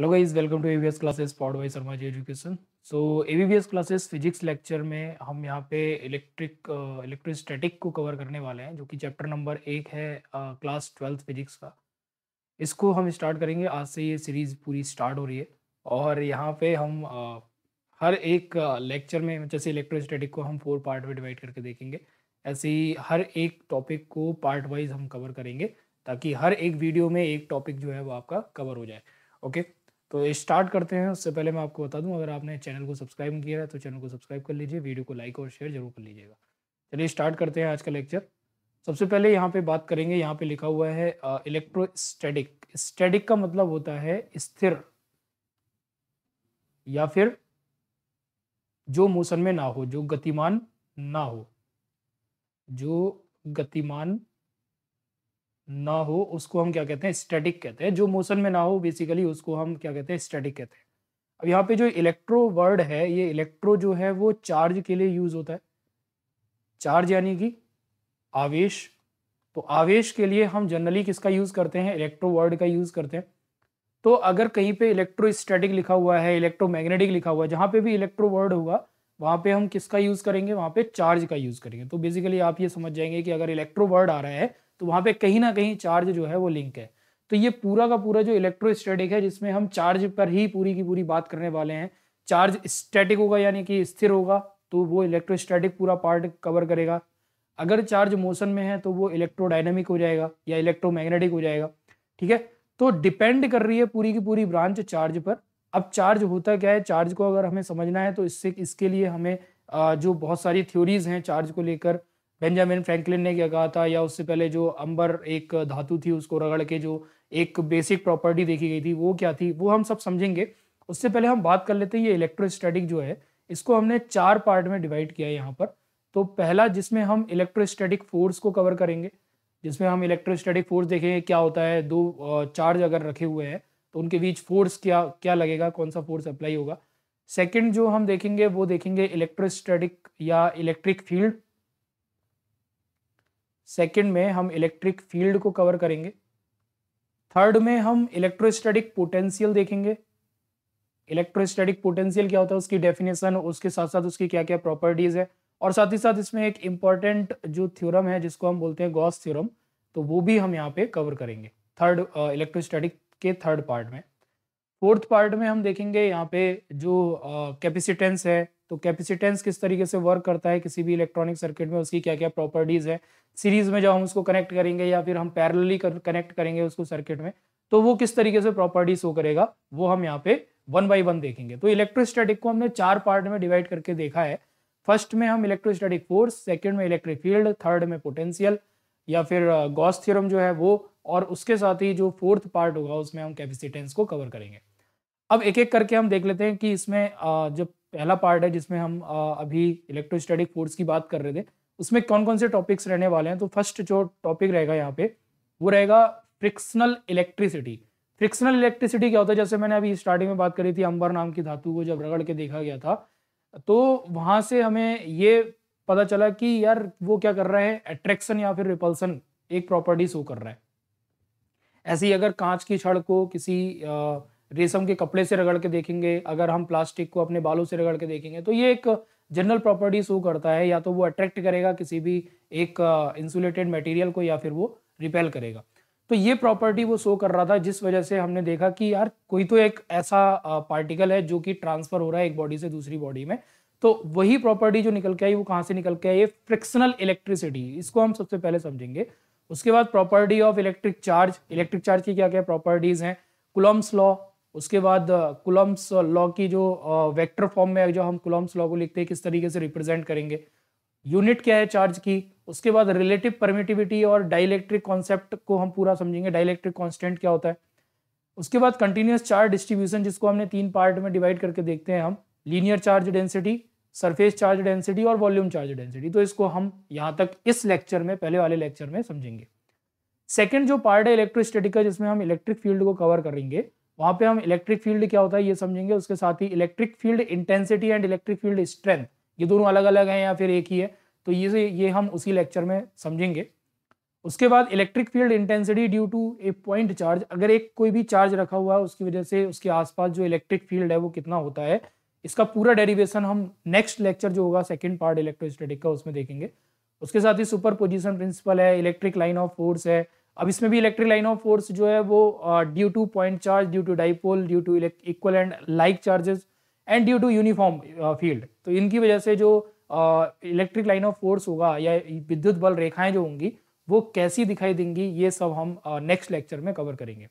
Hello guys welcome to AVS classes powered by Sharma ji education so AVS classes physics lecture में हम यहाँ पे electric electrostatic को cover करने वाले हैं जो कि चैप्टर नंबर एक है क्लास ट्वेल्थ फिजिक्स का इसको हम स्टार्ट करेंगे आज से ये सीरीज़ पूरी स्टार्ट हो रही है और यहाँ पे हम uh, हर एक लेक्चर uh, में जैसे इलेक्ट्रोस्टैटिक को हम फोर पार्ट में डिवाइड करके देखेंगे ऐसे ही हर एक टॉपिक को पार्ट वाइज हम कवर करेंगे ताकि हर एक वीडियो में एक टॉपिक जो है वो आपका कवर हो जाए ओके okay? तो स्टार्ट करते हैं उससे पहले मैं आपको बता दूं अगर आपने चैनल को सब्सक्राइब नहीं किया है तो चैनल को सब्सक्राइब कर लीजिए वीडियो को लाइक और शेयर जरूर कर लीजिएगा चलिए स्टार्ट करते हैं आज का लेक्चर सबसे पहले यहाँ पे बात करेंगे यहाँ पे लिखा हुआ है इलेक्ट्रो स्टेडिक स्टेडिक का मतलब होता है स्थिर या फिर जो मोशन में ना हो जो गतिमान ना हो जो गतिमान ना हो उसको हम क्या कहते हैं स्टैटिक कहते हैं जो मोशन में ना हो बेसिकली उसको हम क्या कहते हैं स्टैटिक कहते हैं अब यहाँ पे जो इलेक्ट्रो वर्ड है ये इलेक्ट्रो जो है वो चार्ज के लिए यूज होता है चार्ज यानी कि आवेश तो आवेश के लिए हम जनरली किसका यूज करते हैं इलेक्ट्रो वर्ड का यूज करते हैं तो अगर कहीं पे इलेक्ट्रो स्टैटिक लिखा हुआ है इलेक्ट्रोमैग्नेटिक लिखा हुआ है जहां पे भी इलेक्ट्रो वर्ड होगा वहां पे हम किसका यूज करेंगे वहां पे चार्ज का यूज करेंगे तो बेसिकली आप ये समझ जाएंगे कि अगर इलेक्ट्रो वर्ड आ रहा है तो वहाँ पे कहीं ना कहीं चार्ज जो है वो लिंक है तो ये पूरा का पूरा जो इलेक्ट्रोस्टैटिक है जिसमें हम चार्ज पर ही पूरी की पूरी बात करने वाले हैं चार्ज स्टैटिक होगा यानी कि स्थिर होगा तो वो इलेक्ट्रोस्टैटिक पूरा पार्ट कवर करेगा अगर चार्ज मोशन में है तो वो इलेक्ट्रोडाइनमिक हो जाएगा या इलेक्ट्रोमैग्नेटिक हो जाएगा ठीक है तो डिपेंड कर रही है पूरी की पूरी ब्रांच चार्ज पर अब चार्ज होता क्या है चार्ज को अगर हमें समझना है तो इससे इसके लिए हमें जो बहुत सारी थ्योरीज हैं चार्ज को लेकर बेंजामिन फ्रैंकलिन ने क्या कहा था या उससे पहले जो अंबर एक धातु थी उसको रगड़ के जो एक बेसिक प्रॉपर्टी देखी गई थी वो क्या थी वो हम सब समझेंगे उससे पहले हम बात कर लेते हैं ये इलेक्ट्रोस्टैटिक जो है इसको हमने चार पार्ट में डिवाइड किया है यहाँ पर तो पहला जिसमें हम इलेक्ट्रोस्टैटिक फोर्स को कवर करेंगे जिसमें हम इलेक्ट्रोस्टैटिक फोर्स देखेंगे क्या होता है दो चार्ज अगर रखे हुए हैं तो उनके बीच फोर्स क्या क्या लगेगा कौन सा फोर्स अप्लाई होगा सेकेंड जो हम देखेंगे वो देखेंगे इलेक्ट्रोस्टैटिक या इलेक्ट्रिक फील्ड सेकेंड में हम इलेक्ट्रिक फील्ड को कवर करेंगे थर्ड में हम इलेक्ट्रोस्टैटिक पोटेंशियल देखेंगे इलेक्ट्रोस्टैटिक पोटेंशियल क्या होता है उसकी डेफिनेशन उसके साथ साथ उसकी क्या क्या प्रॉपर्टीज है और साथ ही साथ इसमें एक इम्पॉर्टेंट जो थ्योरम है जिसको हम बोलते हैं गॉस थ्योरम तो वो भी हम यहाँ पे कवर करेंगे थर्ड इलेक्ट्रोस्टैटिक uh, के थर्ड पार्ट में फोर्थ पार्ट में हम देखेंगे यहाँ पे जो कैपेसिटेंस uh, है तो कैपेसिटेंस किस तरीके से वर्क करता है किसी भी इलेक्ट्रॉनिक सर्किट में उसकी क्या क्या प्रॉपर्टीज़ है सीरीज में जब हम उसको कनेक्ट करेंगे या फिर हम पैरेलली कनेक्ट करेंगे उसको सर्किट में तो वो किस तरीके से प्रॉपर्टी शो करेगा वो हम यहाँ पे वन बाई वन देखेंगे तो इलेक्ट्रोस्टैटिक को हमने चार पार्ट में डिवाइड करके देखा है फर्स्ट में हम इलेक्ट्रोस्टैटिक फोर्स सेकेंड में इलेक्ट्रिक फील्ड थर्ड में पोटेंशियल या फिर गॉस uh, थ्योरम जो है वो और उसके साथ ही जो फोर्थ पार्ट होगा उसमें हम कैपेसिटेंस को कवर करेंगे अब एक एक करके हम देख लेते हैं कि इसमें uh, जब पहला पार्ट है जिसमें हम अभी इलेक्ट्रोस्टैटिक फोर्स की बात कर रहे थे उसमें कौन कौन से टॉपिक्स रहने वाले हैं तो फर्स्ट जो टॉपिक रहेगा यहाँ पे वो रहेगा फ्रिक्शनल इलेक्ट्रिसिटी फ्रिक्शनल इलेक्ट्रिसिटी क्या होता है जैसे मैंने अभी स्टार्टिंग में बात करी थी अंबर नाम की धातु को जब रगड़ के देखा गया था तो वहां से हमें ये पता चला कि यार वो क्या कर रहा है अट्रैक्शन या फिर रिपल्सन एक प्रॉपर्टी शो कर रहा है ऐसे ही अगर कांच की छड़ को किसी आ, रेशम के कपड़े से रगड़ के देखेंगे अगर हम प्लास्टिक को अपने बालों से रगड़ के देखेंगे तो ये एक जनरल प्रॉपर्टी शो करता है या तो वो अट्रैक्ट करेगा किसी भी एक इंसुलेटेड मटेरियल को या फिर वो रिपेल करेगा तो ये प्रॉपर्टी वो शो कर रहा था जिस वजह से हमने देखा कि यार कोई तो एक ऐसा पार्टिकल है जो कि ट्रांसफर हो रहा है एक बॉडी से दूसरी बॉडी में तो वही प्रॉपर्टी जो निकल के आई वो कहाँ से निकल के आई ये फ्रिक्शनल इलेक्ट्रिसिटी इसको हम सबसे पहले समझेंगे उसके बाद property of electric charge electric charge की क्या क्या प्रॉपर्टीज हैं कुलम्स लॉ उसके बाद कुलम्स uh, लॉ की जो वेक्टर uh, फॉर्म में जो हम कुलम्स लॉ को लिखते हैं किस तरीके से रिप्रेजेंट करेंगे यूनिट क्या है चार्ज की उसके बाद रिलेटिव परमिटिविटी और डाइलेक्ट्रिक कॉन्सेप्ट को हम पूरा समझेंगे डाइलेक्ट्रिक कॉन्स्टेंट क्या होता है उसके बाद कंटिन्यूस चार्ज डिस्ट्रीब्यूशन जिसको हमने तीन पार्ट में डिवाइड करके देखते हैं हम linear charge density surface charge density और वॉल्यूम चार्ज डेंसिटी तो इसको हम यहाँ तक इस लेक्चर में पहले वाले लेक्चर में समझेंगे सेकेंड जो पार्ट है इलेक्ट्रोस्टेटिक का जिसमें हम इलेक्ट्रिक फील्ड को कवर करेंगे वहाँ पे हम इलेक्ट्रिक फील्ड क्या होता है ये समझेंगे उसके साथ ही electric field intensity and electric field strength ये दोनों अलग अलग हैं या फिर एक ही है तो ये ये हम उसी लेक्चर में समझेंगे उसके बाद electric field intensity due to a point charge अगर एक कोई भी चार्ज रखा हुआ है उसकी वजह से उसके आसपास जो इलेक्ट्रिक फील्ड है वो कितना होता है इसका पूरा डेरिवेशन हम नेक्स्ट लेक्चर जो होगा सेकेंड पार्ट इलेक्ट्रोस्टेटिक का उसमें देखेंगे उसके साथ ही सुपर पोजिशन प्रिंसिपल है इलेक्ट्रिक लाइन ऑफ फोर्स है अब इसमें भी इलेक्ट्रिक लाइन ऑफ फोर्स जो है वो due to point charge due to dipole due to equal and like charges and due to uniform field तो इनकी वजह से जो इलेक्ट्रिक लाइन ऑफ फोर्स होगा या विद्युत बल रेखाएं जो होंगी वो कैसी दिखाई देंगी ये सब हम नेक्स्ट uh, लेक्चर में कवर करेंगे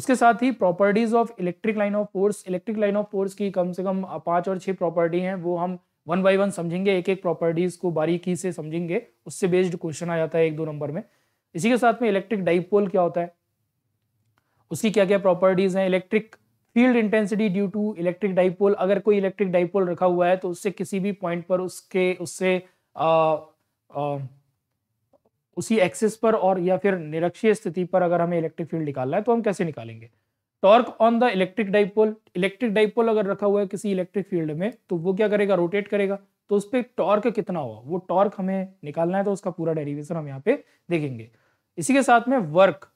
उसके साथ ही properties of electric line of force electric line of force की कम से कम पांच और छह प्रॉपर्टी हैं वो हम वन बाय वन समझेंगे एक एक प्रॉपर्टीज को बारीकी से समझेंगे उससे बेस्ड क्वेश्चन आ जाता है एक दो नंबर में इसी के साथ में इलेक्ट्रिक डाइपोल क्या होता है उसकी क्या क्या प्रॉपर्टीज हैं electric field intensity due to electric dipole अगर कोई इलेक्ट्रिक डाइपोल रखा हुआ है तो उससे किसी भी पॉइंट पर उसके उससे आ, आ, उसी एक्सिस पर और या फिर निरक्षीय स्थिति पर अगर हमें इलेक्ट्रिक फील्ड निकालना है तो हम कैसे निकालेंगे torque on the electric dipole electric dipole अगर रखा हुआ है किसी इलेक्ट्रिक फील्ड में तो वो क्या करेगा रोटेट करेगा तो उस पर टॉर्क कितना हुआ वो टॉर्क हमें निकालना है तो उसका पूरा डेरिवेशन हम यहाँ पे देखेंगे इसी के साथ में work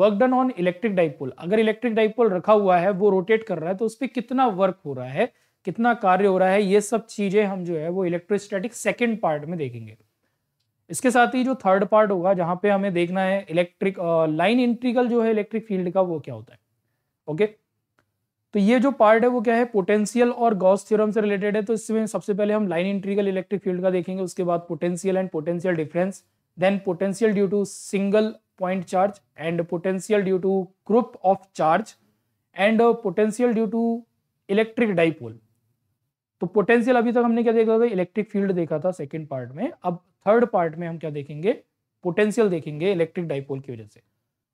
work done on electric dipole अगर इलेक्ट्रिक डाइपोल रखा हुआ है वो रोटेट कर रहा है तो उस पर कितना वर्क हो रहा है कितना कार्य हो रहा है ये सब चीजें हम जो है वो इलेक्ट्रोस्टैटिक सेकेंड पार्ट में देखेंगे इसके साथ ही जो थर्ड पार्ट होगा जहाँ पे हमें देखना है इलेक्ट्रिक लाइन इंट्रीगल जो है इलेक्ट्रिक फील्ड का वो क्या होता है ओके तो ये जो पार्ट है वो क्या है पोटेंशियल और गॉस थ्योरम से रिलेटेड है तो इसमें सबसे पहले हम लाइन इंट्रीगल इलेक्ट्रिक फील्ड का देखेंगे उसके बाद potential and potential difference then potential due to single point charge and potential due to group of charge and potential due to electric dipole तो पोटेंशियल अभी तक हमने क्या देखा था इलेक्ट्रिक फील्ड देखा था सेकेंड पार्ट में अब थर्ड पार्ट में हम क्या देखेंगे पोटेंशियल देखेंगे इलेक्ट्रिक डाइपोल की वजह से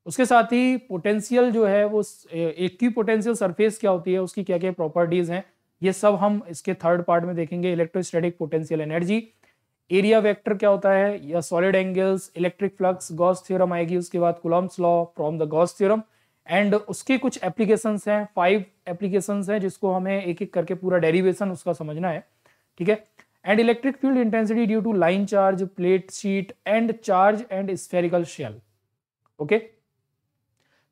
उसके साथ ही पोटेंशियल जो है वो एक की पोटेंशियल सरफेस क्या होती है उसकी क्या क्या प्रॉपर्टीज हैं ये सब हम इसके थर्ड पार्ट में देखेंगे electrostatic potential energy area vector क्या होता है या solid angles electric flux Gauss theorem आएगी उसके बाद Coulomb's law from the Gauss theorem and उसके कुछ एप्लीकेशन हैं फाइव एप्लीकेशन हैं जिसको हमें एक एक करके पूरा डेरिवेशन उसका समझना है ठीक है and electric field intensity due to line charge plate sheet and charge and spherical shell okay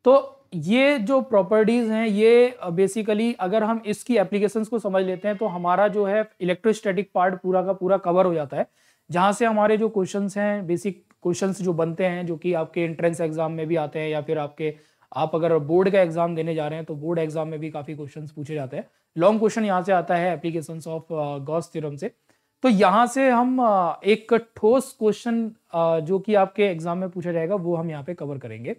तो ये जो प्रॉपर्टीज़ हैं ये बेसिकली uh, अगर हम इसकी एप्लीकेशन को समझ लेते हैं तो हमारा जो है इलेक्ट्रोस्टैटिक पार्ट पूरा का पूरा कवर हो जाता है जहाँ से हमारे जो क्वेश्चन हैं बेसिक क्वेश्चन जो बनते हैं जो कि आपके एंट्रेंस एग्जाम में भी आते हैं या फिर आपके आप अगर बोर्ड का एग्जाम देने जा रहे हैं तो बोर्ड एग्जाम में भी काफ़ी क्वेश्चन पूछे जाते हैं लॉन्ग क्वेश्चन यहाँ से आता है एप्लीकेशन ऑफ गॉस थ्योरम से तो यहाँ से हम uh, एक ठोस क्वेश्चन uh, जो कि आपके एग्जाम में पूछा जाएगा वो हम यहाँ पे कवर करेंगे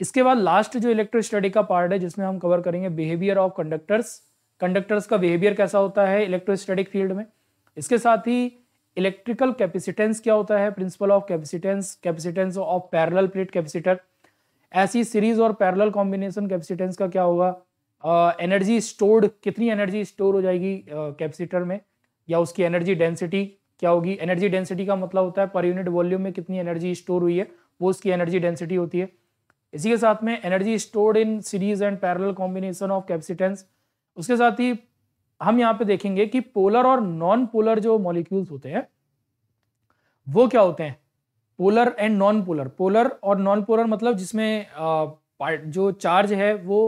इसके बाद लास्ट जो इलेक्ट्रोस्टैटिक का पार्ट है जिसमें हम कवर करेंगे बिहेवियर ऑफ कंडक्टर्स कंडक्टर्स का बिहेवियर कैसा होता है इलेक्ट्रोस्टैटिक फील्ड में इसके साथ ही इलेक्ट्रिकल कैपेसिटेंस क्या होता है principle of capacitance capacitance of parallel plate capacitor ऐसी सीरीज और पैरेलल कॉम्बिनेशन कैपेसिटेंस का क्या होगा एनर्जी स्टोर्ड कितनी एनर्जी स्टोर हो जाएगी कैपेसिटर uh, में या उसकी एनर्जी डेंसिटी क्या होगी एनर्जी डेंसिटी का मतलब होता है पर यूनिट वॉल्यूम में कितनी एनर्जी स्टोर हुई है वो उसकी एनर्जी डेंसिटी होती है इसी के साथ में energy stored in series and parallel combination of capacitance उसके साथ ही हम यहाँ पे देखेंगे कि पोलर और नॉन पोलर जो मॉलिक्यूल्स होते हैं वो क्या होते हैं polar and non polar polar और नॉन पोलर मतलब जिसमें जो चार्ज है वो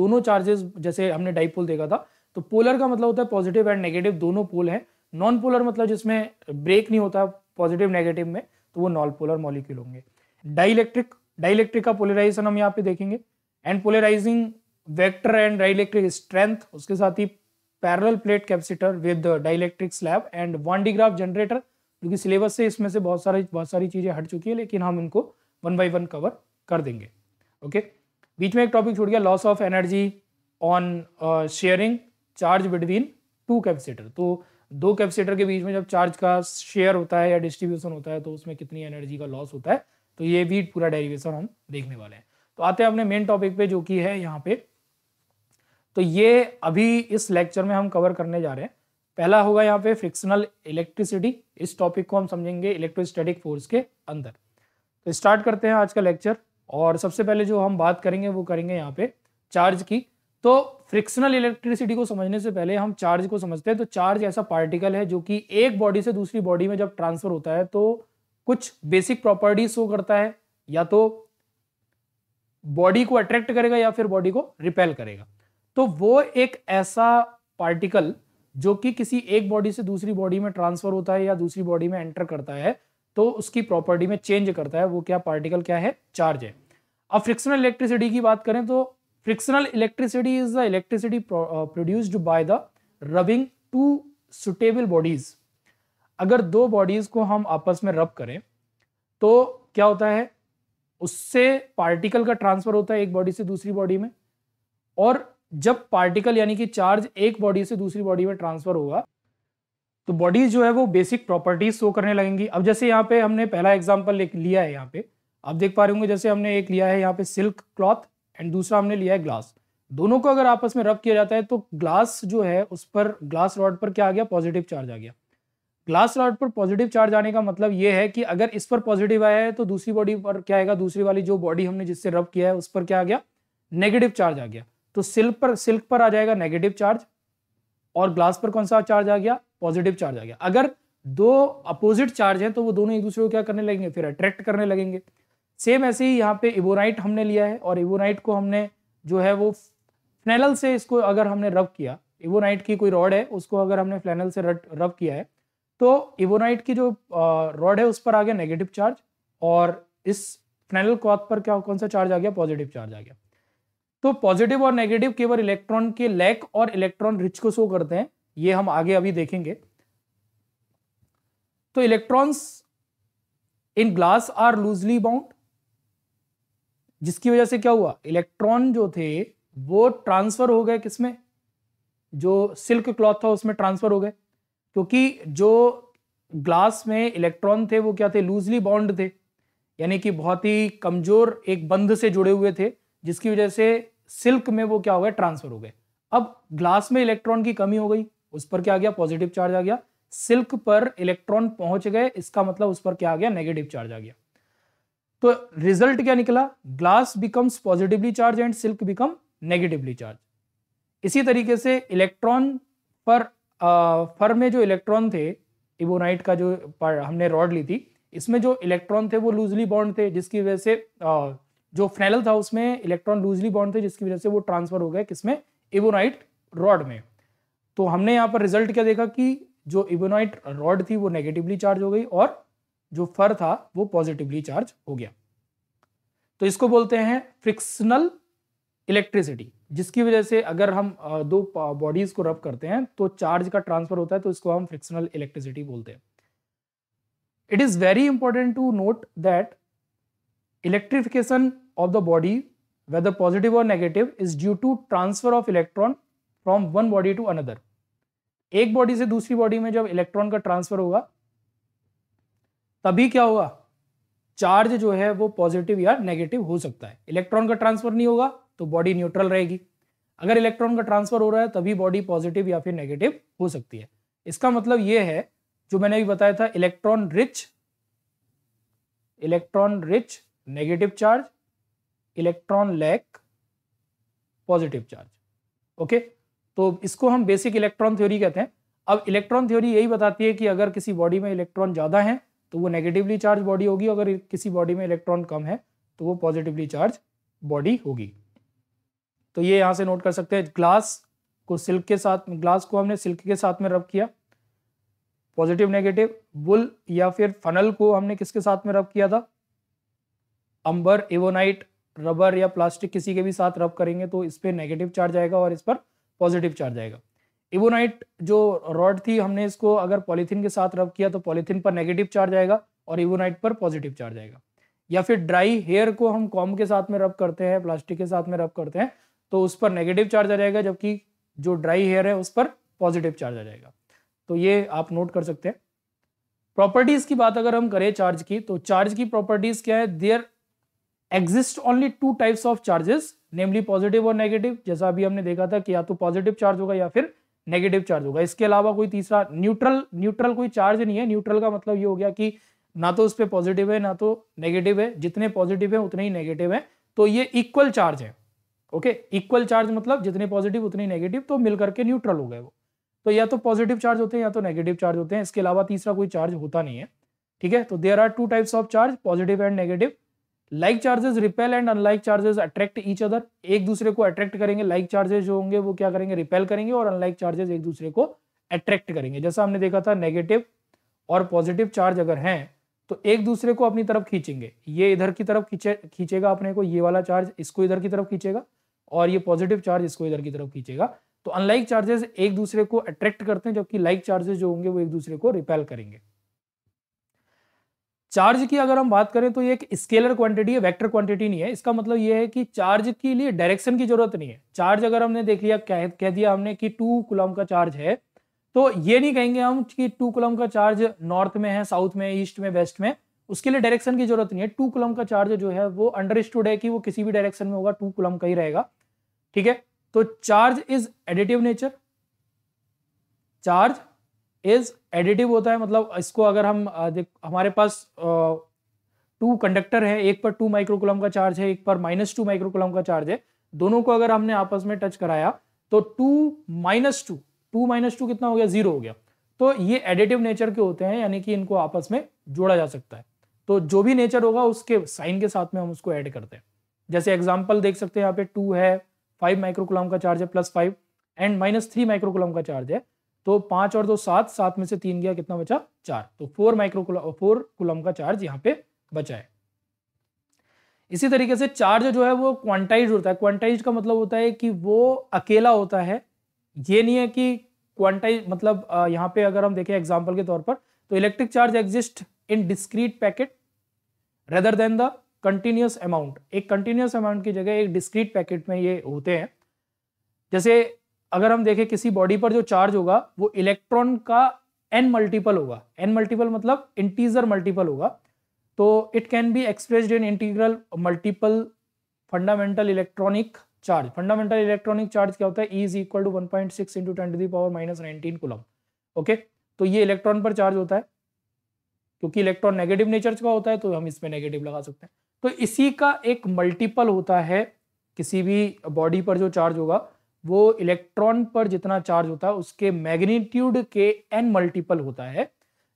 दोनों चार्जेस जैसे हमने डाइपोल देखा था तो पोलर का मतलब होता है पॉजिटिव एंड नेगेटिव दोनों पोल है नॉन पोलर मतलब जिसमें ब्रेक नहीं होता पॉजिटिव नेगेटिव में तो वो नॉन पोलर मॉलिक्यूल होंगे डाइलेक्ट्रिक डाइलेक्ट्रिक का पोलराइजेशन हम यहाँ पे देखेंगे and polarizing vector and dielectric strength उसके साथ ही parallel plate capacitor with dielectric slab and Van Graaff generator क्योंकि सिलेबस से इसमें से बहुत सारी बहुत सारी चीज़ें हट चुकी है लेकिन हम इनको वन बाई वन कवर कर देंगे ओके बीच में एक टॉपिक छोड़ गया loss of energy on sharing charge between two capacitor तो दो कैपेसिटर के बीच में जब चार्ज का शेयर होता है या डिस्ट्रीब्यूशन होता है तो उसमें कितनी एनर्जी का लॉस होता है तो ये भी पूरा डेरिवेशन हम देखने वाले हैं तो आते हैं अपने मेन टॉपिक पे जो कि है यहाँ पे तो ये अभी इस लेक्चर में हम कवर करने जा रहे हैं पहला होगा यहाँ पे फ्रिक्शनल इलेक्ट्रिसिटी इस टॉपिक को हम समझेंगे इलेक्ट्रोस्टैटिक फोर्स के अंदर तो स्टार्ट करते हैं आज का लेक्चर और सबसे पहले जो हम बात करेंगे वो करेंगे यहाँ पे चार्ज की तो फ्रिक्शनल इलेक्ट्रिसिटी को समझने से पहले हम चार्ज को समझते हैं तो चार्ज ऐसा पार्टिकल है जो कि एक बॉडी से दूसरी बॉडी में जब ट्रांसफर होता है तो कुछ बेसिक प्रॉपर्टी शो करता है या तो बॉडी को अट्रैक्ट करेगा या फिर बॉडी को रिपेल करेगा तो वो एक ऐसा पार्टिकल जो कि किसी एक बॉडी से दूसरी बॉडी में ट्रांसफर होता है या दूसरी बॉडी में एंटर करता है तो उसकी प्रॉपर्टी में चेंज करता है वो क्या पार्टिकल क्या है चार्ज है अब फ्रिक्शनल इलेक्ट्रिसिटी की बात करें तो frictional electricity is the electricity produced by the rubbing two suitable bodies अगर दो बॉडीज को हम आपस में रब करें तो क्या होता है उससे पार्टिकल का ट्रांसफर होता है एक बॉडी से दूसरी बॉडी में और जब पार्टिकल यानी कि चार्ज एक बॉडी से दूसरी बॉडी में ट्रांसफर होगा तो बॉडीज जो है वो बेसिक प्रॉपर्टीज शो करने लगेंगी अब जैसे यहाँ पे हमने पहला एग्जाम्पल लिया है यहाँ पे आप देख पा रहे होंगे जैसे हमने एक लिया है यहाँ पे सिल्क क्लॉथ एंड दूसरा हमने लिया है ग्लास दोनों को अगर आपस में रब किया जाता है तो ग्लास जो है उस पर ग्लास रॉड पर क्या आ गया पॉजिटिव चार्ज आ गया ग्लास रॉड पर पॉजिटिव चार्ज आने का मतलब ये है कि अगर इस पर पॉजिटिव आया है तो दूसरी बॉडी पर क्या आएगा दूसरी वाली जो बॉडी हमने जिससे रब किया है उस पर क्या आ गया नेगेटिव चार्ज आ गया तो सिल्क पर सिल्क पर आ जाएगा नेगेटिव चार्ज और ग्लास पर कौन सा चार्ज आ गया पॉजिटिव चार्ज आ गया अगर दो अपोजिट चार्ज हैं तो वो दोनों एक दूसरे को क्या करने लगेंगे फिर अट्रैक्ट करने लगेंगे सेम ऐसे ही यहाँ पे इबोनाइट हमने लिया है और इबोनाइट को हमने जो है वो फ्लैनल से इसको अगर हमने रब किया इबोनाइट की कोई रॉड है उसको अगर हमने फ्लैनल से रब किया है तो इवोनाइट की जो रॉड है उस पर आ गया नेगेटिव चार्ज और इस फ्नेल क्वाथ पर क्या कौन सा चार्ज आ गया पॉजिटिव चार्ज आ गया तो पॉजिटिव और नेगेटिव केवल इलेक्ट्रॉन के लैक और इलेक्ट्रॉन रिच को शो करते हैं ये हम आगे अभी देखेंगे तो electrons in glass are loosely bound जिसकी वजह से क्या हुआ इलेक्ट्रॉन जो थे वो ट्रांसफर हो गए किसमें जो सिल्क क्लॉथ था उसमें ट्रांसफर हो गए क्योंकि जो ग्लास में इलेक्ट्रॉन थे वो क्या थे लूजली बॉन्ड थे यानी कि बहुत ही कमजोर एक बंध से जुड़े हुए थे जिसकी वजह से सिल्क में वो क्या हो गए ट्रांसफर हो गए अब ग्लास में इलेक्ट्रॉन की कमी हो गई उस पर क्या आ गया पॉजिटिव चार्ज आ गया सिल्क पर इलेक्ट्रॉन पहुंच गए इसका मतलब उस पर क्या आ गया नेगेटिव चार्ज आ गया तो रिजल्ट क्या निकला glass becomes positively charged and silk become negatively charge इसी तरीके से इलेक्ट्रॉन पर फर में जो इलेक्ट्रॉन थे इबोनाइट का जो हमने रॉड ली थी इसमें जो इलेक्ट्रॉन थे वो लूजली बॉन्ड थे जिसकी वजह से जो फ्रेनल था उसमें इलेक्ट्रॉन लूजली बॉन्ड थे जिसकी वजह से वो ट्रांसफर हो गए किसमें इबोनाइट रॉड में तो हमने यहाँ पर रिजल्ट क्या देखा कि जो इबोनाइट रॉड थी वो नेगेटिवली चार्ज हो गई और जो फर था वो पॉजिटिवली चार्ज हो गया तो इसको बोलते हैं फ्रिक्शनल इलेक्ट्रिसिटी जिसकी वजह से अगर हम दो बॉडीज को रब करते हैं तो चार्ज का ट्रांसफर होता है तो इसको हम फ्रिक्शनल इलेक्ट्रिसिटी बोलते हैं it is very important to note that electrification of the body whether positive और negative is due to transfer of electron from one body to another एक बॉडी से दूसरी बॉडी में जब इलेक्ट्रॉन का ट्रांसफर होगा तभी क्या होगा चार्ज जो है वो पॉजिटिव या नेगेटिव हो सकता है इलेक्ट्रॉन का ट्रांसफर नहीं होगा तो बॉडी न्यूट्रल रहेगी अगर इलेक्ट्रॉन का ट्रांसफर हो रहा है तभी बॉडी पॉजिटिव या फिर नेगेटिव हो सकती है इसका मतलब यह है जो मैंने अभी बताया था electron rich electron rich negative charge electron lack positive charge okay तो इसको हम बेसिक इलेक्ट्रॉन थ्योरी कहते हैं अब इलेक्ट्रॉन थ्योरी यही बताती है कि अगर किसी बॉडी में इलेक्ट्रॉन ज़्यादा है तो वो नेगेटिवली चार्ज बॉडी होगी अगर किसी बॉडी में इलेक्ट्रॉन कम है तो वो पॉजिटिवली चार्ज बॉडी होगी तो ये यहाँ से नोट कर सकते हैं ग्लास को सिल्क के साथ ग्लास को हमने सिल्क के साथ में रब किया पॉजिटिव नेगेटिव बुल या फिर फनल को हमने किसके साथ में रब किया था अंबर एवोनाइट रबर या प्लास्टिक किसी के भी साथ रब करेंगे तो इस पर नेगेटिव चार्ज आएगा और इस पर पॉजिटिव चार्ज आएगा इवोनाइट जो रॉड थी हमने इसको अगर पॉलीथिन के साथ रब किया तो पॉलीथिन पर नेगेटिव चार्ज आएगा और इवोनाइट पर पॉजिटिव चार्ज आएगा या फिर ड्राई हेयर को हम कॉम के साथ में रब करते हैं प्लास्टिक के साथ में रब करते हैं तो उस पर नेगेटिव चार्ज आ जाएगा जबकि जो ड्राई हेयर है उस पर पॉजिटिव चार्ज आ जाएगा तो ये आप नोट कर सकते हैं प्रॉपर्टीज की बात अगर हम करें चार्ज की तो चार्ज की प्रॉपर्टीज क्या है there exist only two types of charges namely positive और नेगेटिव जैसा अभी हमने देखा था कि या तो पॉजिटिव चार्ज होगा या फिर नेगेटिव चार्ज होगा इसके अलावा कोई तीसरा न्यूट्रल न्यूट्रल कोई चार्ज नहीं है न्यूट्रल का मतलब ये हो गया कि ना तो उस पर पॉजिटिव है ना तो नेगेटिव है जितने पॉजिटिव है उतने ही नेगेटिव है तो ये इक्वल चार्ज है ओके इक्वल चार्ज मतलब जितने पॉजिटिव उतने नेगेटिव तो मिलकर के न्यूट्रल हो गए वो तो या तो पॉजिटिव चार्ज होते हैं या तो नेगेटिव चार्ज होते हैं इसके अलावा तीसरा कोई चार्ज होता नहीं है ठीक है तो there are two types of charge positive and negative like charges repel and unlike charges attract each other एक दूसरे को अट्रैक्ट करेंगे लाइक like चार्जेस जो होंगे वो क्या करेंगे रिपेल करेंगे और अनलाइक चार्जेस एक दूसरे को अट्रैक्ट करेंगे जैसा हमने देखा था नेगेटिव और पॉजिटिव चार्ज अगर हैं तो एक दूसरे को अपनी तरफ खींचेंगे ये इधर की तरफ खींचे खींचेगा अपने को ये वाला चार्ज इसको इधर की तरफ खींचेगा और ये पॉजिटिव चार्ज इसको इधर की तरफ खींचेगा तो अनलाइक चार्जेस एक दूसरे को अट्रैक्ट करते हैं जबकि लाइक चार्जेस जो होंगे वो एक दूसरे को रिपेल करेंगे चार्ज की अगर हम बात करें तो ये एक स्केलर क्वांटिटी है वेक्टर क्वांटिटी नहीं है इसका मतलब ये है कि चार्ज के लिए डायरेक्शन की जरूरत नहीं है चार्ज अगर हमने देख लिया कह, कह दिया हमने कि टू कुलम का चार्ज है तो ये नहीं कहेंगे हम कि टू कुलम का चार्ज नॉर्थ में है साउथ में ईस्ट में वेस्ट में उसके लिए डायरेक्शन की जरूरत नहीं है टू कुलम का चार्ज जो है वो अंडरस्टूड है कि वो किसी भी डायरेक्शन में होगा टू कुलम का ही रहेगा ठीक है तो charge is additive nature charge is additive होता है मतलब इसको अगर हम हमारे पास टू कंडक्टर है एक पर टू माइक्रोकुलम का चार्ज है एक पर माइनस टू माइक्रोकुलम का चार्ज है दोनों को अगर हमने आपस में टच कराया तो two minus two two minus two कितना हो गया जीरो हो गया तो ये एडिटिव नेचर के होते हैं यानी कि इनको आपस में जोड़ा जा सकता है तो जो भी नेचर होगा उसके साइन के साथ में हम उसको ऐड करते हैं जैसे एग्जाम्पल देख सकते हैं यहाँ पे टू है फाइव माइक्रोकुलम का चार्ज है plus five and minus three microcoulomb का चार्ज है तो पांच और दो सात सात में से तीन गया कितना बचा चार तो फोर माइक्रोकुलाम फोर कुलम का चार्ज यहाँ पे बचा है इसी तरीके से चार्ज जो है वो क्वांटाइज होता है क्वांटाइज का मतलब होता है कि वो अकेला होता है ये नहीं है कि क्वांटाइज मतलब यहाँ पे अगर हम देखें एग्जाम्पल के तौर पर तो electric charge exist in discrete packet rather than the continuous amount एक कंटिन्यूस अमाउंट की जगह एक डिस्क्रीट पैकेट में ये होते हैं जैसे अगर हम देखें किसी बॉडी पर जो चार्ज होगा वो इलेक्ट्रॉन का एन मल्टीपल होगा एन मल्टीपल मतलब इंटीजर मल्टीपल होगा तो it can be expressed in integral multiple fundamental electronic charge fundamental electronic charge क्या होता है e is equal to one point six into ten to the power minus nineteen coulomb okay तो ये electron पर charge होता है क्योंकि इलेक्ट्रॉन नेगेटिव नेचर का होता है तो हम इसमें नेगेटिव लगा सकते हैं तो इसी का एक मल्टीपल होता है किसी भी बॉडी पर जो चार्ज होगा वो इलेक्ट्रॉन पर जितना चार्ज होता है उसके मैग्नीट्यूड के एन मल्टीपल होता है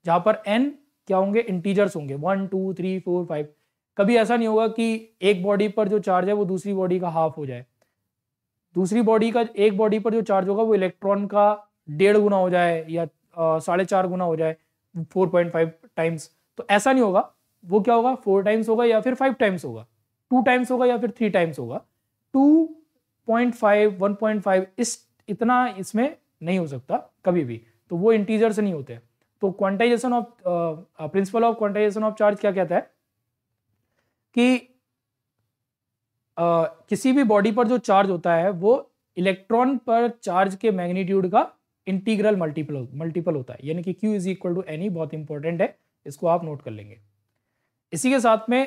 जहाँ पर एन क्या होंगे इंटीजर्स होंगे one two three four five कभी ऐसा नहीं होगा कि एक बॉडी पर जो चार्ज है वो दूसरी बॉडी का हाफ हो जाए दूसरी बॉडी का एक बॉडी पर जो चार्ज होगा वो इलेक्ट्रॉन का डेढ़ गुना हो जाए या साढ़े चार गुना हो जाए फोर पॉइंट फाइव टाइम्स तो ऐसा नहीं होगा वो क्या होगा फोर टाइम्स होगा या फिर फाइव टाइम्स होगा टू टाइम्स होगा या फिर थ्री टाइम्स होगा two point five one point five इस इतना इसमें नहीं हो सकता कभी भी तो वो इंटीजर से नहीं होते हैं तो quantization of principle of quantization of charge क्या कहता है कि uh, किसी भी बॉडी पर जो चार्ज होता है वो इलेक्ट्रॉन पर चार्ज के मैग्नीट्यूड का इंटीग्रल मल्टीपल मल्टीपल होता है यानी कि q is equal to n e बहुत इंपॉर्टेंट है इसको आप नोट कर लेंगे इसी के साथ में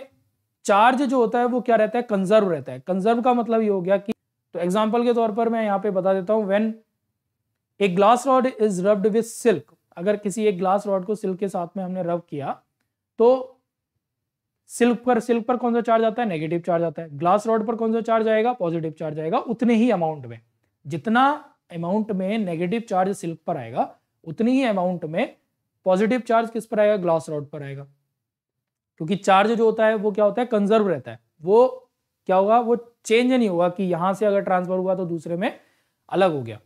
चार्ज जो होता है वो क्या रहता है कंजर्व रहता है कंजर्व का मतलब ये हो गया कि तो एग्जाम्पल के तौर पर मैं यहाँ पे बता देता हूँ when a glass rod is rubbed with silk अगर किसी एक ग्लास रॉड को सिल्क के साथ में हमने रब किया तो सिल्क पर सिल्क पर कौन सा चार्ज आता है नेगेटिव चार्ज आता है ग्लास रॉड पर कौन सा चार्ज आएगा पॉजिटिव चार्ज आएगा उतने ही अमाउंट में जितना अमाउंट में नेगेटिव चार्ज सिल्क पर आएगा उतनी ही अमाउंट में पॉजिटिव चार्ज किस पर आएगा ग्लास रॉड पर आएगा क्योंकि चार्ज जो होता है वो क्या होता है कंजर्व रहता है वो क्या होगा वो चेंज नहीं होगा कि यहां से अगर ट्रांसफर हुआ तो दूसरे में अलग हो गया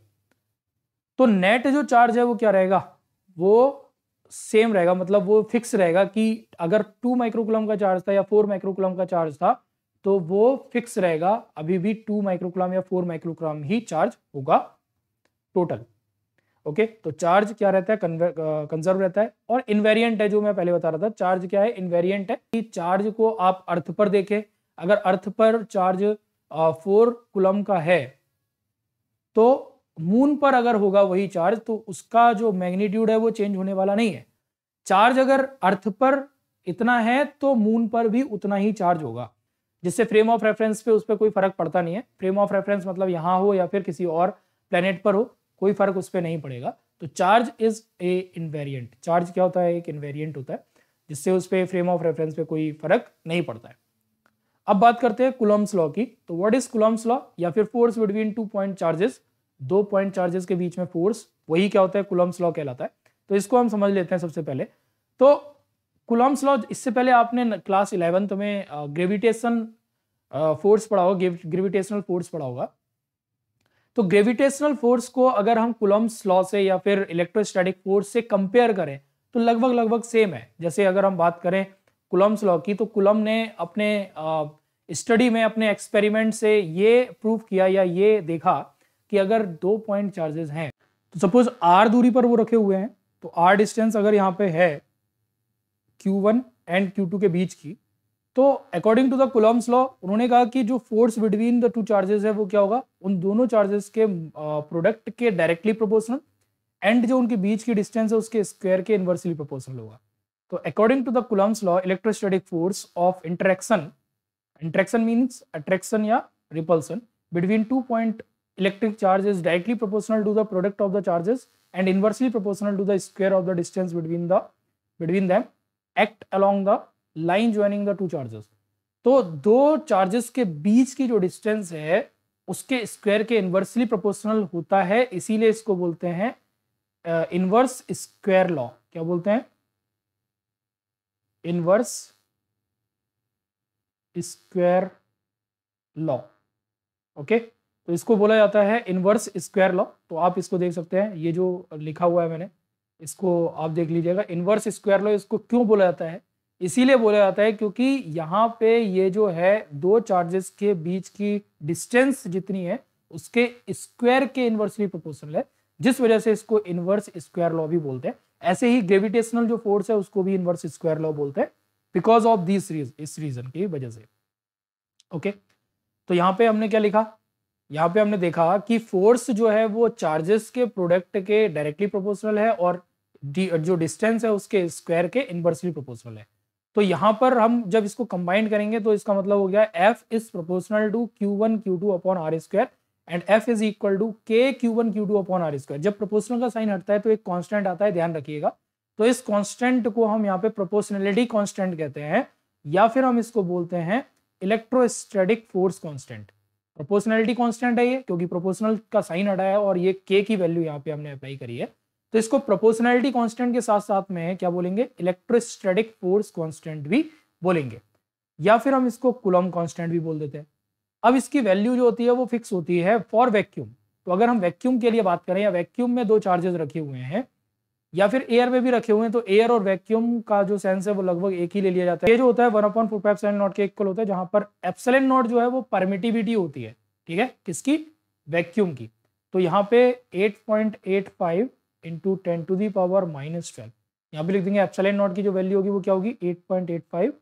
तो नेट जो चार्ज है वो क्या रहेगा वो सेम रहेगा मतलब वो फिक्स रहेगा कि अगर टू माइक्रोकुलम का चार्ज था या फोर माइक्रोकुलम का चार्ज था तो वो फिक्स रहेगा अभी भी टू माइक्रोकुलम या फोर माइक्रोकुलम ही चार्ज होगा टोटल ओके okay? तो चार्ज क्या रहता है कंजर्व रहता है और इनवेरियंट है जो मैं पहले बता रहा था चार्ज क्या है इनवेरियंट है कि चार्ज को आप अर्थ पर देखें अगर अर्थ पर चार्ज फोर कुलम का है तो मून पर अगर होगा वही चार्ज तो उसका जो मैग्नीट्यूड है वो चेंज होने वाला नहीं है चार्ज अगर अर्थ पर इतना है तो मून पर भी उतना ही चार्ज होगा जिससे फ्रेम ऑफ रेफरेंस पे उस पर कोई फर्क पड़ता नहीं है फ्रेम ऑफ रेफरेंस मतलब यहाँ हो या फिर किसी और प्लेनेट पर हो कोई फर्क उस पर नहीं पड़ेगा तो charge is a invariant charge क्या होता है एक इनवेरियंट होता है जिससे उस पर फ्रेम ऑफ रेफरेंस पे कोई फर्क नहीं पड़ता है अब बात करते हैं कुलम्स लॉ की तो व्हाट इज कुलम्स लॉ या फिर force between two point charges दो पॉइंट चार्जेस के बीच में फोर्स वही क्या होता है कुलम्स लॉ कहलाता है तो इसको हम समझ लेते हैं सबसे पहले तो कुलम्स लॉ इससे पहले आपने क्लास इलेवेंथ में ग्रेविटेशन फोर्स पढ़ा होगा ग्रेविटेशनल फोर्स पढ़ा होगा तो ग्रेविटेशनल फोर्स को अगर हम कुलम्स लॉ से या फिर इलेक्ट्रोस्टैटिक फोर्स से कंपेयर करें तो लगभग लगभग सेम है जैसे अगर हम बात करें कुलम्स लॉ की तो कुलम ने अपने स्टडी में अपने एक्सपेरिमेंट से ये प्रूव किया या ये देखा कि अगर दो पॉइंट चार्जेस हैं तो सपोज आर दूरी पर वो रखे हुए हैं तो आर डिस्टेंस अगर यहाँ पे है q one and q two के बीच की तो according to the Coulomb's law उन्होंने कहा कि जो force between the two charges है वो क्या होगा उन दोनों चार्जेस के प्रोडक्ट के डायरेक्टली प्रोपोर्शनल एंड जो उनके बीच की डिस्टेंस है उसके स्क्वायर के इन्वर्सली प्रोपोर्शनल होगा तो according to the Coulomb's law electrostatic force of interaction interaction means attraction या repulsion between two point electric charges directly proportional to the product of the charges and inversely proportional to the the of the distance between the between them act along the line joining the two charges तो दो charges के बीच की जो distance है उसके square के inversely proportional होता है इसीलिए इसको बोलते हैं इनवर्स स्क्वायर लॉ क्या बोलते हैं इनवर्स स्क्वायर लॉ ओके तो इसको बोला जाता है इनवर्स स्क्वायर लॉ तो आप इसको देख सकते हैं ये जो लिखा हुआ है मैंने इसको आप देख लीजिएगा इनवर्स स्क्वायर लॉ इसको क्यों बोला जाता है इसीलिए बोला जाता है क्योंकि यहाँ पे ये जो है दो चार्जेस के बीच की डिस्टेंस जितनी है उसके स्क्वायर के इन्वर्सली प्रोपोर्शनल है जिस वजह से इसको इन्वर्स स्क्वायर लॉ भी बोलते हैं ऐसे ही ग्रेविटेशनल जो फोर्स है उसको भी इन्वर्स स्क्वायर लॉ बोलते हैं बिकॉज ऑफ दिस रीजन इस रीजन की वजह से ओके तो यहाँ पे हमने क्या लिखा यहाँ पे हमने देखा कि फोर्स जो है वो चार्जेस के प्रोडक्ट के डायरेक्टली प्रोपोर्शनल है और जो डिस्टेंस है उसके स्क्वायर के इन्वर्सली प्रोपोर्शनल है तो यहां पर हम जब इसको कंबाइंड करेंगे तो इसका मतलब हो गया F is proportional to q one Q two upon are square and F is equal to के Q one Q two upon are square जब प्रोपोर्शनल का साइन हटता है तो एक कॉन्स्टेंट आता है ध्यान रखिएगा तो इस कॉन्स्टेंट को हम यहाँ पे प्रोपोर्शनलिटी कॉन्स्टेंट कहते हैं या फिर हम इसको बोलते हैं electrostatic force constant proportionality constant है ये क्योंकि प्रोपोर्शनल का साइन हटा है और ये के की वैल्यू यहाँ पे हमने अप्लाई करी है तो इसको प्रोपोर्शनैलिटी कांस्टेंट के साथ साथ में क्या बोलेंगे इलेक्ट्रोस्टेटिक फोर्स कांस्टेंट भी बोलेंगे या फिर हम इसको कुलम कांस्टेंट भी बोल देते हैं अब इसकी वैल्यू जो होती है वो फिक्स होती है फॉर वैक्यूम तो अगर हम वैक्यूम के लिए बात करें या वैक्यूम में दो चार्जेस रखे हुए हैं या फिर एयर में भी रखे हुए हैं तो एयर और वैक्यूम का जो सेंस है वो लगभग एक ही ले लिया जाता है ये जो होता है one upon four five naught के इक्वल होता है जहां पर एप्सलन नॉट जो है वो परमिटिविटी होती है ठीक है किसकी वैक्यूम की तो यहाँ पे eight point eight five into ten to the power minus twelve यहाँ पे लिख देंगे एप्सलाइन नॉट की जो वैल्यू होगी वो क्या होगी eight point eight five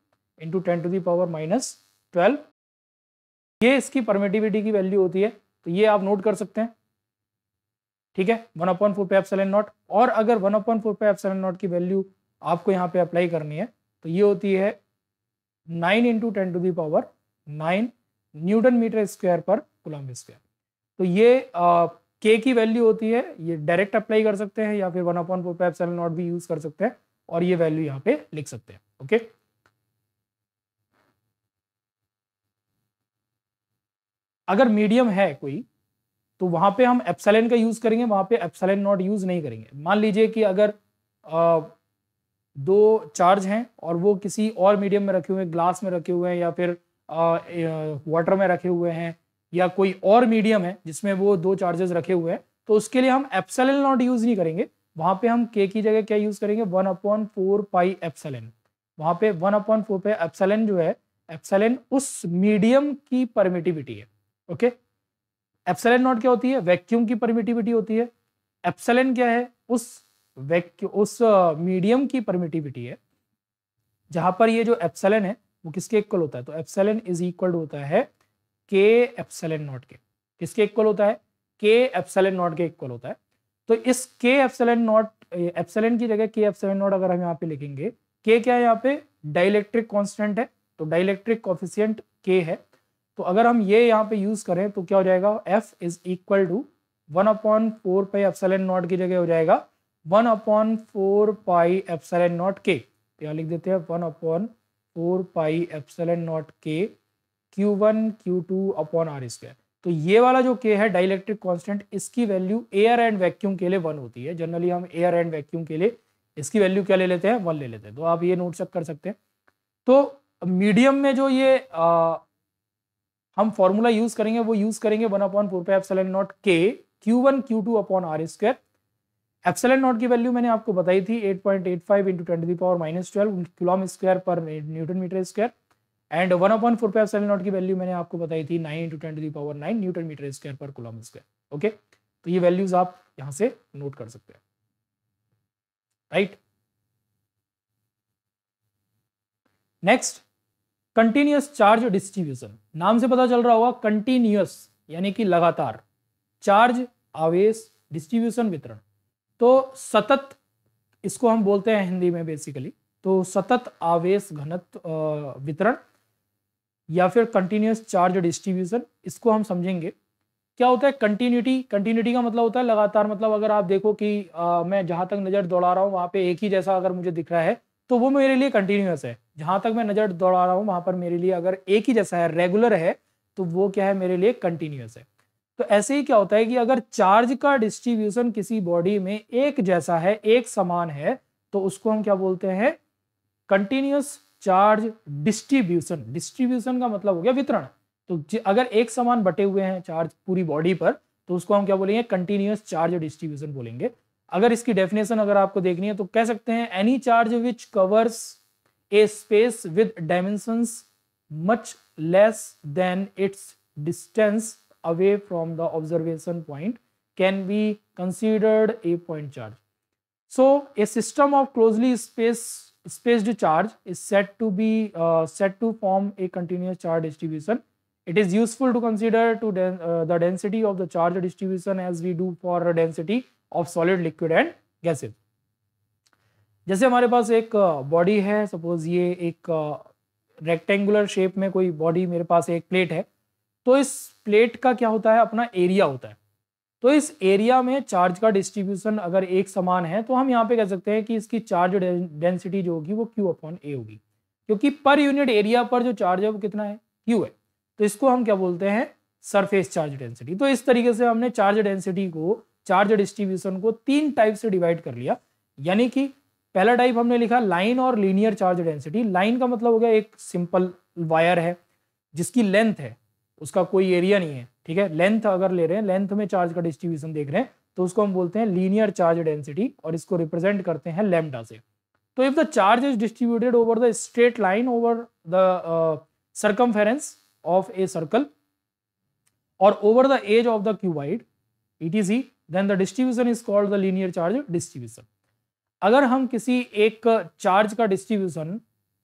into ten to the power minus twelve ये इसकी परमिटिविटी की वैल्यू होती है तो ये आप नोट कर सकते हैं ठीक है one upon four pi epsilon naught और अगर one upon four pi epsilon naught की वैल्यू आपको यहाँ पे अप्लाई करनी है तो ये होती है nine into ten to the power nine newton metre square per coulomb square तो ये आ, के की वैल्यू होती है ये डायरेक्ट अप्लाई कर सकते हैं या फिर one upon four pi epsilon naught भी यूज कर सकते हैं और ये वैल्यू यहाँ पे लिख सकते हैं ओके अगर मीडियम है कोई तो वहां पे हम एप्सलेन का यूज करेंगे वहां पे एप्सलेन नॉट यूज नहीं करेंगे मान लीजिए कि अगर आ, दो चार्ज हैं और वो किसी और मीडियम में रखे हुए हैं ग्लास में रखे हुए हैं या फिर वाटर में रखे हुए हैं या कोई और मीडियम है जिसमें वो दो चार्जेस रखे हुए हैं तो उसके लिए हम एप्सल नॉट यूज नहीं करेंगे वहां पे हम के की जगह क्या यूज करेंगे one upon four pi epsilon वहां पे one upon four pi epsilon जो है एप्सल उस मीडियम की परमिटिविटी है ओके एप्सल नॉट क्या होती है वैक्यूम की परमिटिविटी होती है एप्सल क्या है उस वैक्यू उस मीडियम की परमिटिविटी है जहां पर ये जो एप्सलन है वो किसके इक्वल होता है तो एप्सलन इज इक्वल होता है के एप्सलन नॉट के किसके इक्वल होता है के एप्सलन नॉट के इक्वल होता है तो इस के एप्सलन नॉट एप्सलन की जगह के एप्सलन नॉट अगर हम यहाँ पे लिखेंगे के क्या है यहाँ पे डाइलेक्ट्रिक कॉन्स्टेंट है तो डाइलेक्ट्रिक कॉफिशियंट के है तो अगर हम ये यहाँ पे यूज करें तो क्या हो जाएगा F is equal to one upon four pi epsilon not की जगह हो जाएगा one upon four pi epsilon not के यहाँ लिख देते हैं one upon four pi epsilon not के Q one Q two upon are square तो ये वाला जो के है डाइलेक्ट्रिक कॉन्स्टेंट इसकी वैल्यू एयर एंड वैक्यूम के लिए वन होती है जनरली हम एयर एंड वैक्यूम के लिए इसकी वैल्यू क्या ले लेते हैं वन ले लेते हैं तो आप ये नोट चेक कर सकते हैं तो मीडियम में जो ये आ, हम फॉर्मूला यूज करेंगे वो यूज करेंगे one upon four pi epsilon not के Q one Q two upon are square epsilon not की वैल्यू मैंने आपको बताई थी eight point eight five into twenty power minus twelve coulomb square per newton metre square and one upon four five seven nought की value मैंने आपको बताई थी nine into ten to power nine newton metre square per coulomb square okay तो ये values आप यहां से नोट कर सकते हैं right next continuous charge distribution नाम से पता चल रहा होगा कंटिन्यूस यानी कि लगातार चार्ज आवेश डिस्ट्रीब्यूशन वितरण तो सतत इसको हम बोलते हैं हिंदी में बेसिकली तो सतत आवेश घनत्व वितरण या फिर कंटिन्यूस चार्ज डिस्ट्रीब्यूशन इसको हम समझेंगे क्या होता है कंटिन्यूटी कंटिन्यूटी का मतलब होता है लगातार मतलब अगर आप देखो कि आ, मैं जहां तक नज़र दौड़ा रहा हूँ वहां पे एक ही जैसा अगर मुझे दिख रहा है तो वो मेरे लिए कंटिन्यूस है जहां तक मैं नज़र दौड़ा रहा हूँ वहां पर मेरे लिए अगर एक ही जैसा है रेगुलर है तो वो क्या है मेरे लिए कंटिन्यूस है तो ऐसे ही क्या होता है कि अगर चार्ज का डिस्ट्रीब्यूशन किसी बॉडी में एक जैसा है एक समान है तो उसको हम क्या बोलते हैं कंटिन्यूस चार्ज डिस्ट्रीब्यूशन डिस्ट्रीब्यूशन का मतलब हो गया वितरण तो अगर एक समान बटे हुए हैं चार्ज पूरी बॉडी पर तो उसको हम क्या बोलेंगे कंटिन्यूस चार्ज डिस्ट्रीब्यूशन बोलेंगे अगर इसकी डेफिनेशन अगर आपको देखनी है तो कह सकते हैं any charge which covers a space with dimension much less than its distance away from the observation point can be considered a point charge so a system of closely space spaced charge is set to be set to form a continuous charge distribution it is useful to consider to the density of the charge distribution as we do for density of solid liquid and gases जैसे हमारे पास एक body uh, है suppose ये एक rectangular uh, shape में कोई body मेरे पास एक प्लेट है तो इस प्लेट का क्या होता है अपना एरिया होता है तो इस एरिया में चार्ज का डिस्ट्रीब्यूशन अगर एक समान है तो हम यहाँ पे कह सकते हैं कि इसकी चार्ज डेंसिटी जो होगी वो क्यू अपॉन ए होगी क्योंकि पर यूनिट एरिया पर जो चार्ज है वो कितना है क्यू है तो इसको हम क्या बोलते हैं सरफेस चार्ज डेंसिटी तो इस तरीके से हमने चार्ज डेंसिटी को चार्ज डिस्ट्रीब्यूशन को तीन टाइप से डिवाइड कर लिया यानी कि पहला टाइप हमने लिखा लाइन और लीनियर चार्ज डेंसिटी लाइन का मतलब हो गया एक सिंपल वायर है जिसकी लेंथ है उसका कोई एरिया नहीं है ठीक है लेंथ अगर ले रहे हैं लेंथ में चार्ज का डिस्ट्रीब्यूशन देख रहे हैं तो उसको हम बोलते हैं लीनियर चार्ज डेंसिटी और इसको रिप्रेजेंट करते हैं लेमडा से तो if the charge is distributed over the straight line over the a circle और over the edge of the cuboid it is he then the distribution is called the linear charge distribution अगर हम किसी एक charge का distribution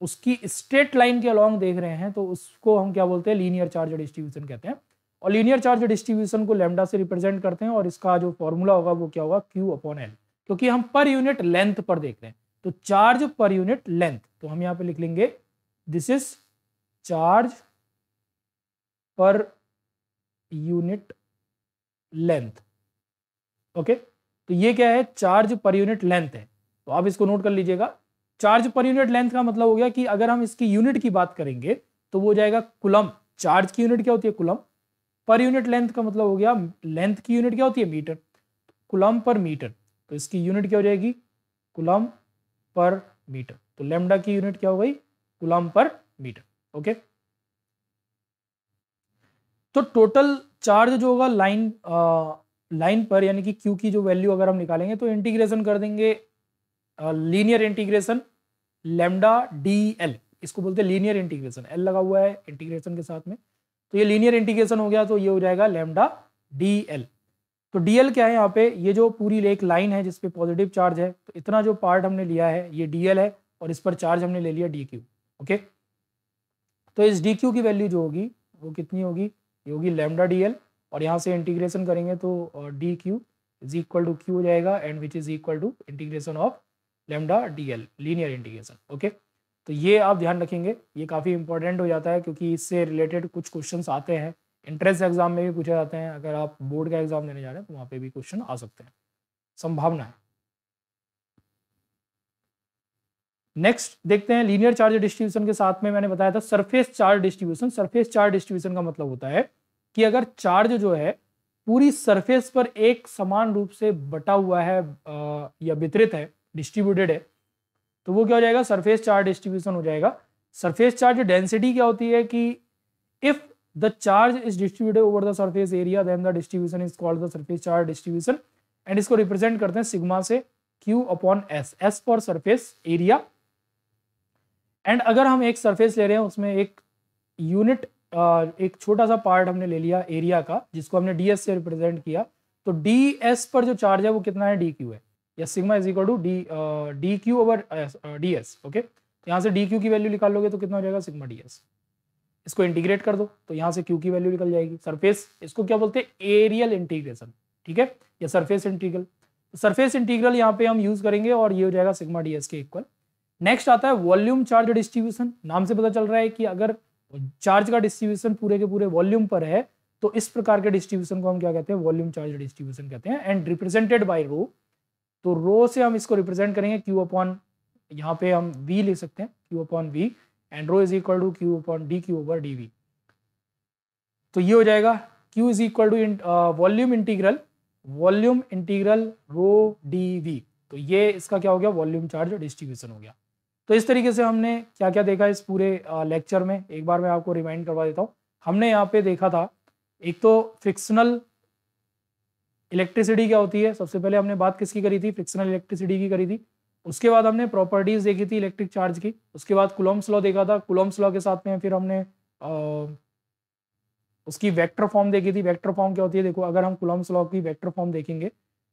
उसकी straight line के along देख रहे हैं तो उसको हम क्या बोलते हैं लीनियर चार्ज डिस्ट्रीब्यूशन कहते हैं और लीनियर चार्ज डिस्ट्रीब्यूशन को लेमडा से रिप्रेजेंट करते हैं और इसका जो फॉर्मूला होगा वो क्या होगा क्यू अपॉन एल क्योंकि हम पर यूनिट लेंथ पर देख रहे हैं तो चार्ज पर यूनिट लेंथ तो हम यहां पे लिख लेंगे this is charge per unit length okay तो ये क्या है चार्ज पर यूनिट लेंथ है तो आप इसको नोट कर लीजिएगा चार्ज पर यूनिट लेंथ का मतलब हो गया कि अगर हम इसकी यूनिट की बात करेंगे तो वो जाएगा कुलम चार्ज की यूनिट क्या होती है कुलम पर यूनिट लेंथ का मतलब हो गया लेंथ की यूनिट क्या होती है मीटर कुलम पर मीटर तो इसकी यूनिट क्या हो जाएगी कुलम पर मीटर तो लेमडा की यूनिट क्या हो गई कुलम पर मीटर ओके तो टोटल चार्ज जो होगा लाइन लाइन पर यानी कि क्यू की जो वैल्यू अगर हम निकालेंगे तो इंटीग्रेशन कर देंगे linear integration lambda D L इसको बोलते हैं लीनियर इंटीग्रेशन एल लगा हुआ है इंटीग्रेशन के साथ में तो ये लीनियर इंटीग्रेशन हो गया तो ये हो जाएगा लेमडा डी एल तो डी एल क्या है यहाँ पे ये जो पूरी एक लाइन है जिसपे पॉजिटिव चार्ज है तो इतना जो पार्ट हमने लिया है ये डी एल है और इस पर चार्ज हमने ले लिया डी क्यू ओके तो इस डी क्यू की वैल्यू जो होगी वो कितनी होगी ये होगी लेमडा डी एल और यहाँ से इंटीग्रेशन करेंगे तो D Q is equal to Q हो जाएगा and which is equal to integration of lambda D L linear integration okay तो ये आप ध्यान रखेंगे ये काफ़ी इंपॉर्टेंट हो जाता है क्योंकि इससे रिलेटेड कुछ क्वेश्चन आते हैं एंट्रेंस एग्जाम में भी पूछे जाते हैं अगर आप बोर्ड का एग्जाम देने जा रहे हैं तो वहाँ पे भी क्वेश्चन आ सकते हैं संभावना है नेक्स्ट देखते हैं लीनियर चार्ज डिस्ट्रीब्यूशन के साथ में मैंने बताया था surface charge distribution surface charge distribution का मतलब होता है कि अगर चार्ज जो है पूरी सरफेस पर एक समान रूप से बटा हुआ है या वितरित है डिस्ट्रीब्यूटेड है तो वो क्या हो जाएगा सरफेस चार्ज डिस्ट्रीब्यूशन हो जाएगा सरफेस चार्ज डेंसिटी क्या होती है कि if the charge is distributed over the surface area then the distribution is called the surface charge distribution and इसको रिप्रेजेंट करते हैं सिग्मा से Q upon S S for surface area and अगर हम एक सरफेस ले रहे हैं उसमें एक यूनिट एक छोटा सा पार्ट हमने ले लिया एरिया का जिसको हमने डी से रिप्रेजेंट किया तो डी पर जो चार्ज है वो कितना है डी है या sigma is equal to D D Q over D S okay यहाँ से डी क्यू की वैल्यू निकाल लोगे तो कितना हो जाएगा सिग्मा डी एस इसको इंटीग्रेट कर दो तो यहाँ से क्यू की वैल्यू निकल जाएगी सरफेस इसको क्या बोलते हैं एरियल इंटीग्रेशन ठीक है या सरफेस इंटीग्रल सरफेस इंटीग्रल यहाँ पे हम यूज करेंगे और ये हो जाएगा सिग्मा डी एस के इक्वल नेक्स्ट आता है वॉल्यूम चार्ज डिस्ट्रीब्यूशन नाम से पता चल रहा है कि अगर चार्ज का डिस्ट्रीब्यूशन पूरे के पूरे वॉल्यूम पर है तो इस प्रकार के डिस्ट्रीब्यूशन को हम क्या कहते हैं वॉल्यूम चार्ज डिस्ट्रीब्यूशन कहते हैं एंड रिप्रेजेंटेड बाय रो तो रो से हम इसको रिप्रेजेंट करेंगे क्यू अपॉन यहाँ पे हम वी ले सकते हैं Q upon V and rho is equal to Q upon D Q over D V तो ये हो जाएगा Q is equal to volume integral volume integral rho D V तो ये इसका क्या हो गया वॉल्यूम चार्ज डिस्ट्रीब्यूशन हो गया तो इस तरीके से हमने क्या क्या देखा इस पूरे लेक्चर uh, में एक बार मैं आपको रिमाइंड करवा देता हूँ हमने यहाँ पे देखा था एक तो फिक्सनल इलेक्ट्रिसिटी क्या होती है सबसे पहले हमने बात किसकी करी थी फ्रिक्शनल इलेक्ट्रिसिटी की करी थी उसके बाद हमने प्रॉपर्टीज देखी थी इलेक्ट्रिक चार्ज की उसके बाद कुलम्स लॉ देखा था कुलम्स लॉ के साथ में फिर हमने आ, उसकी वेक्टर फॉर्म देखी थी वेक्टर फॉर्म क्या होती है देखो अगर हम कुलम्स लॉ की वेक्टर फॉर्म देखेंगे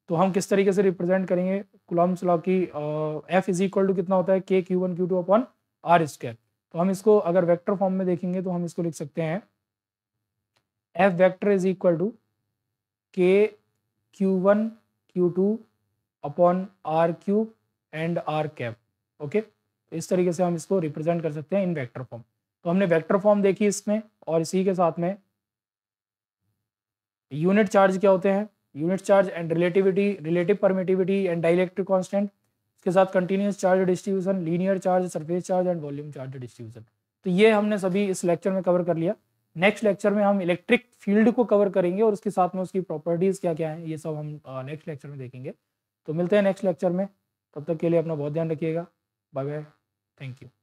तो हम किस तरीके से रिप्रेजेंट करेंगे कुलम्स लॉ की एफ इज इक्वल टू कितना होता है K Q one Q two upon are square तो हम इसको अगर वेक्टर फॉर्म में देखेंगे तो हम इसको लिख सकते हैं F vector is equal to के Q one Q two upon R Q and R cap okay तो इस तरीके से हम इसको रिप्रेजेंट कर सकते हैं इन वेक्टर फॉर्म तो हमने वेक्टर फॉर्म देखी इसमें और इसी के साथ में यूनिट चार्ज क्या होते हैं unit charge and relativity relative permittivity and dielectric constant इसके साथ continuous charge distribution linear charge surface charge and volume charge distribution तो ये हमने सभी इस लेक्चर में कवर कर लिया नेक्स्ट लेक्चर में हम इलेक्ट्रिक फील्ड को कवर करेंगे और उसके साथ में उसकी प्रॉपर्टीज क्या क्या हैं ये सब हम नेक्स्ट लेक्चर में देखेंगे तो मिलते हैं नेक्स्ट लेक्चर में तब तक के लिए अपना बहुत ध्यान रखिएगा बाय बाय थैंक यू